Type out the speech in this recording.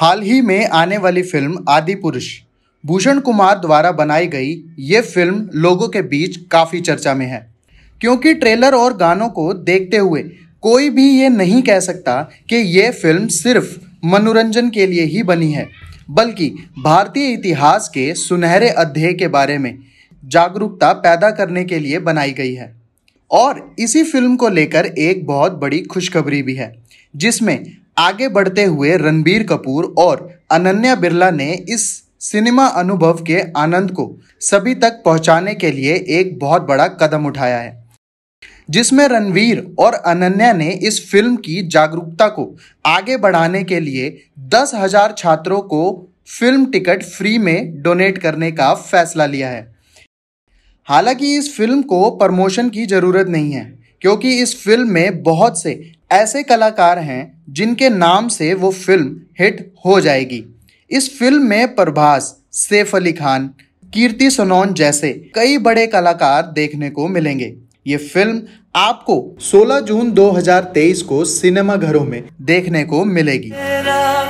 हाल ही में आने वाली फिल्म आदि पुरुष भूषण कुमार द्वारा बनाई गई ये फिल्म लोगों के बीच काफ़ी चर्चा में है क्योंकि ट्रेलर और गानों को देखते हुए कोई भी ये नहीं कह सकता कि ये फिल्म सिर्फ मनोरंजन के लिए ही बनी है बल्कि भारतीय इतिहास के सुनहरे अध्याय के बारे में जागरूकता पैदा करने के लिए बनाई गई है और इसी फिल्म को लेकर एक बहुत बड़ी खुशखबरी भी है जिसमें आगे बढ़ते हुए रणबीर कपूर और अनन्या बिरला ने इस सिनेमा अनुभव के आनंद को सभी तक पहुंचाने के लिए एक बहुत बड़ा कदम उठाया है जिसमें रणवीर और अनन्या ने इस फिल्म की जागरूकता को आगे बढ़ाने के लिए दस हजार छात्रों को फिल्म टिकट फ्री में डोनेट करने का फैसला लिया है हालांकि इस फिल्म को प्रमोशन की ज़रूरत नहीं है क्योंकि इस फिल्म में बहुत से ऐसे कलाकार हैं जिनके नाम से वो फिल्म हिट हो जाएगी इस फिल्म में प्रभास सैफ अली खान कीर्ति सोनौन जैसे कई बड़े कलाकार देखने को मिलेंगे ये फिल्म आपको 16 जून 2023 को सिनेमा घरों में देखने को मिलेगी